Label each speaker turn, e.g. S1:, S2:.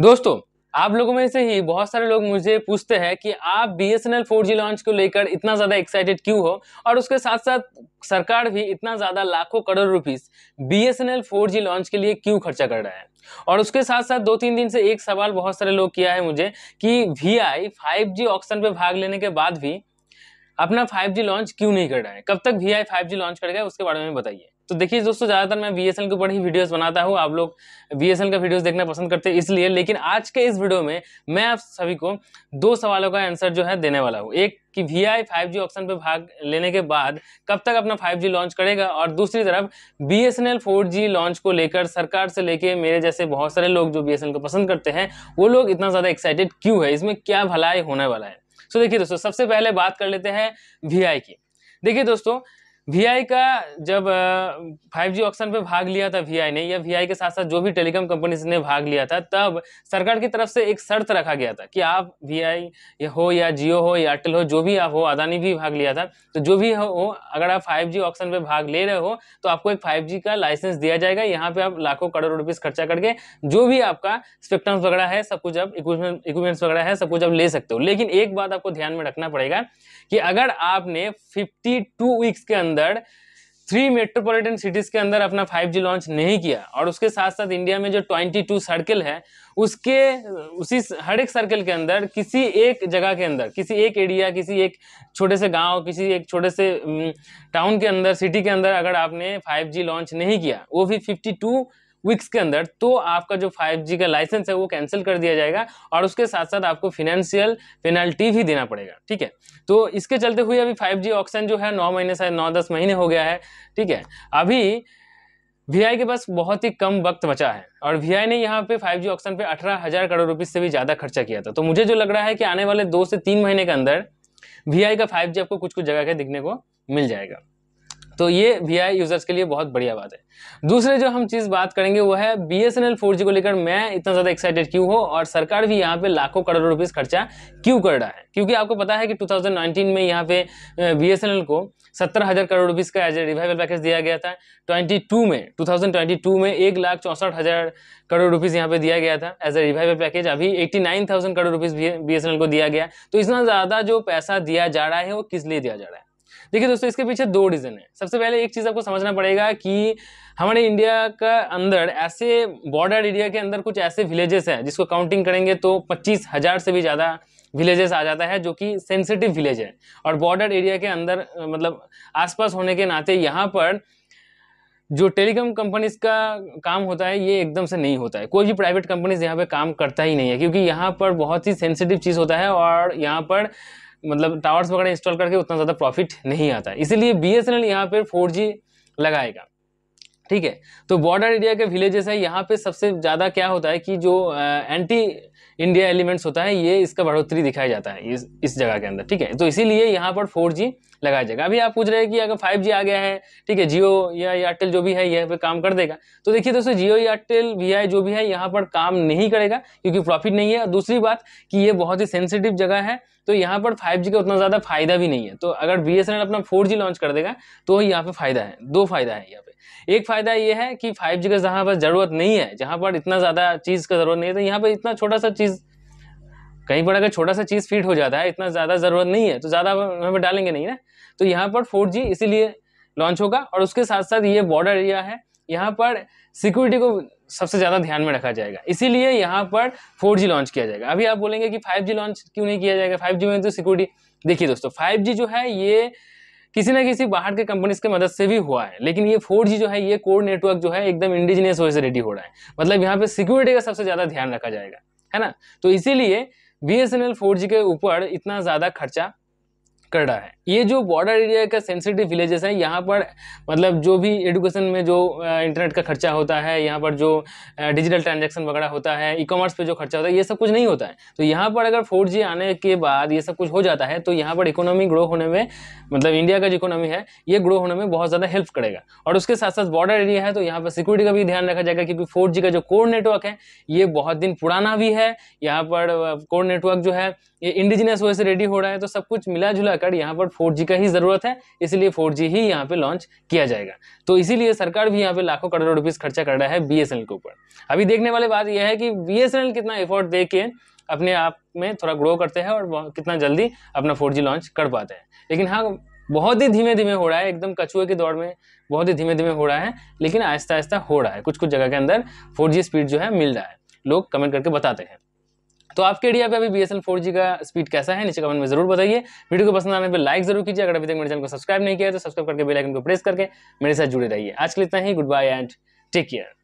S1: दोस्तों आप लोगों में से ही बहुत सारे लोग मुझे पूछते हैं कि आप B S N L four G launch को लेकर इतना ज़्यादा एक्साइटेड क्यों हो और उसके साथ साथ सरकार भी इतना ज़्यादा लाखों crore rupees B S N L four G launch के लिए क्यों खर्चा कर रहा है और उसके साथ साथ दो तीन दिन से एक सवाल बहुत सारे लोग किया है मुझे कि V I five G option पर भाग लेने के बाद भी अपना फाइव जी लॉन्च क्यों नहीं कर रहा है कब तक V I five G launch कर गया उसके बारे में बताइए तो देखिए दोस्तों ज़्यादातर मैं बी के ऊपर ही वीडियोस बनाता हूँ आप लोग बी का वीडियोस देखना पसंद करते हैं इसलिए लेकिन आज के इस वीडियो में मैं आप सभी को दो सवालों का आंसर जो है देने वाला हूँ एक कि V I five G option पर भाग लेने के बाद कब तक अपना फाइव जी लॉन्च करेगा और दूसरी तरफ B S N L four G launch को लेकर सरकार से लेकर मेरे जैसे बहुत सारे लोग जो बी एस एल को पसंद करते हैं वो लोग इतना ज़्यादा एक्साइटेड क्यों है इसमें क्या भलाई होने वाला है सो देखिए दोस्तों सबसे पहले बात कर लेते हैं वी की देखिए दोस्तों वी का जब फाइव जी ऑप्शन पे भाग लिया था वी ने या वी के साथ साथ जो भी टेलीकॉम कंपनीज ने भाग लिया था तब सरकार की तरफ से एक शर्त रखा गया था कि आप वी आई हो या जियो हो या एयरटेल हो जो भी आप हो अदानी भी भाग लिया था तो जो भी हो अगर आप फाइव जी ऑप्शन पे भाग ले रहे हो तो आपको एक फाइव जी का लाइसेंस दिया जाएगा यहाँ पे आप लाखों करोड़ रुपीज खर्चा करके जो भी आपका स्पेक्ट्रम वगैरह है सब कुछ आप इक्विपमेंट्स वगैरह है सब कुछ आप ले सकते हो लेकिन एक बात आपको ध्यान में रखना पड़ेगा कि अगर आपने फिफ्टी वीक्स के अंदर अंदर थ्री मेट्रोपॉलिटन सिटीज के अंदर अपना 5G लॉन्च नहीं किया और उसके साथ साथ इंडिया में जो 22 सर्किल है उसके उसी हर एक सर्किल के अंदर किसी एक जगह के अंदर किसी एक एरिया किसी एक छोटे से गांव किसी एक छोटे से टाउन के अंदर सिटी के अंदर अगर आपने 5G लॉन्च नहीं किया वो भी 52 वीक्स के अंदर तो आपका जो 5G का लाइसेंस है वो कैंसिल कर दिया जाएगा और उसके साथ साथ आपको फिनेंशियल पेनल्टी भी देना पड़ेगा ठीक है तो इसके चलते हुए अभी 5G ऑक्शन जो है नौ महीने से नौ दस महीने हो गया है ठीक है अभी वी के पास बहुत ही कम वक्त बचा है और वी ने यहाँ पे 5G ऑक्शन पे अठारह हज़ार करोड़ रुपये से भी ज़्यादा खर्चा किया था तो मुझे जो लग रहा है कि आने वाले दो से तीन महीने के अंदर वी का फाइव आपको कुछ कुछ जगह के दिखने को मिल जाएगा तो ये वी आई यूज़र्स के लिए बहुत बढ़िया बात है दूसरे जो हम चीज़ बात करेंगे वो है B S N L four G को लेकर मैं इतना ज़्यादा एक्साइटेड क्यों हो और सरकार भी यहाँ पे लाखों करोड़ रुपीस खर्चा क्यों कर रहा है क्योंकि आपको पता है कि 2019 में यहाँ पे बी एस एन एल को सत्तर हज़ार करोड़ रुपीज़ का एज ए रिवाइवल पैकेज दिया गया था ट्वेंटी टू में टू थाउजेंड ट्वेंटी टू में एक लाख चौंसठ हज़ार करोड़ रुपीज़ यहाँ पे दिया गया था एज ए रिवाइवल पैकेज अभी eighty nine thousand crore rupees B S N L को दिया गया तो इतना ज़्यादा जो पैसा दिया जा रहा है वो किस लिए दिया जा रहा है देखिए दोस्तों इसके पीछे दो रीज़न है सबसे पहले एक चीज़ आपको समझना पड़ेगा कि हमारे इंडिया का अंदर ऐसे बॉर्डर एरिया के अंदर कुछ ऐसे विलेजेस हैं जिसको काउंटिंग करेंगे तो पच्चीस हज़ार से भी ज़्यादा विलेजेस आ जाता है जो कि सेंसिटिव विलेज है और बॉर्डर एरिया के अंदर मतलब आसपास होने के नाते यहाँ पर जो टेलीकॉम कंपनीज का काम होता है ये एकदम से नहीं होता है कोई भी प्राइवेट कंपनीज यहाँ पे काम करता ही नहीं है क्योंकि यहाँ पर बहुत ही सेंसिटिव चीज़ होता है और यहाँ पर मतलब टावर्स वगैरह इंस्टॉल करके उतना ज़्यादा प्रॉफिट नहीं आता इसीलिए बी एस एन एल यहाँ पर फोर जी लगाएगा ठीक है तो बॉर्डर एरिया के विलेजेस है यहाँ पे सबसे ज़्यादा क्या होता है कि जो एंटी इंडिया एलिमेंट्स होता है ये इसका बढ़ोतरी दिखाया जाता है इस इस जगह के अंदर ठीक है तो इसीलिए यहाँ पर 4G लगाया जाएगा अभी आप पूछ रहे हैं कि अगर 5G आ गया है ठीक है जियो या एयरटेल जो भी है यह पे काम कर देगा तो देखिए दोस्तों जियो एयरटेल वी जो भी है यहाँ पर काम नहीं करेगा क्योंकि प्रॉफिट नहीं है और दूसरी बात कि ये बहुत ही सेंसिटिव जगह है तो यहाँ पर 5G का उतना ज़्यादा फायदा भी नहीं है तो अगर बी अपना फोर लॉन्च कर देगा तो यहाँ पे फायदा है दो फायदा है यहाँ एक फायदा ये है कि फाइव जी का जहां पर जरूरत नहीं है जहां पर इतना ज़्यादा चीज़ का जरूरत नहीं है तो यहाँ पर इतना छोटा सा चीज़ कहीं पर अगर छोटा सा चीज़ फिट हो जाता है इतना ज़्यादा ज़रूरत नहीं है तो ज़्यादा हमें डालेंगे नहीं ना तो यहाँ पर फोर जी इसीलिए लॉन्च होगा और उसके साथ साथ ये बॉर्डर एरिया है यहाँ पर सिक्योरिटी को सबसे ज़्यादा ध्यान में रखा जाएगा इसीलिए यहाँ पर फोर लॉन्च किया जाएगा अभी आप बोलेंगे कि फाइव लॉन्च क्यों नहीं किया जाएगा फाइव में तो सिक्योरिटी देखिए दोस्तों फाइव जो है ये किसी ना किसी बाहर के कंपनीज के मदद से भी हुआ है लेकिन ये फोर जो है ये कोर नेटवर्क जो है एकदम इंडिजिनियस वे से रेडी हो रहा है मतलब यहाँ पे सिक्योरिटी का सबसे ज़्यादा ध्यान रखा जाएगा है ना तो इसीलिए B S N L four G के ऊपर इतना ज़्यादा खर्चा कर रहा है ये जो बॉर्डर एरिया का सेंसिटिव विलेजेस हैं यहाँ पर मतलब जो भी एडुकेशन में जो इंटरनेट का खर्चा होता है यहाँ पर जो डिजिटल ट्रांजेक्शन वगैरह होता है ई कॉमर्स पर जो खर्चा होता है ये सब कुछ नहीं होता है तो यहाँ पर अगर फोर आने के बाद ये सब कुछ हो जाता है तो यहाँ पर इकोनॉमी ग्रो होने में मतलब इंडिया का जो इकोनॉमी है ये ग्रो होने में बहुत ज़्यादा हेल्प करेगा और उसके साथ साथ बॉर्डर एरिया है तो यहाँ पर सिक्योरिटी का भी ध्यान रखा जाएगा क्योंकि फोर का जो कोर नेटवर्क है ये बहुत दिन पुराना भी है यहाँ पर कोर नेटवर्क जो है ये इंडिजिनियस वे से रेडी हो रहा है तो सब कुछ मिला जुला कार्ड यहाँ पर फोर का ही ज़रूरत है इसलिए फोर ही यहाँ पे लॉन्च किया जाएगा तो इसीलिए सरकार भी यहाँ पे लाखों करोड़ रुपीज़ खर्चा कर रहा है बी के ऊपर अभी देखने वाली बात यह है कि बी कितना एफोर्ट दे के अपने आप में थोड़ा ग्रो करते हैं और कितना जल्दी अपना फोर लॉन्च कर पाते हैं लेकिन हाँ बहुत ही धीमे धीमे हो रहा है एकदम कछुए की दौड़ में बहुत ही धीमे धीमे हो रहा है लेकिन आहिस्ता आहिस्ता हो रहा है कुछ कुछ जगह के अंदर 4G स्पीड जो है मिल रहा है लोग कमेंट करके बताते हैं तो आपके एरिया पे अभी बी एस का स्पीड कैसा है नीचे कमेंट में जरूर बताइए वीडियो को पसंद आने पर लाइक जरूर कीजिए अगर अभी तक मेरे चैनल को सब्सक्राइब नहीं किया तो सब्सक्राइब करके बेलाइकन को प्रेस करके मेरे साथ जुड़े रहिए आज के लिए इतना ही good bye and take care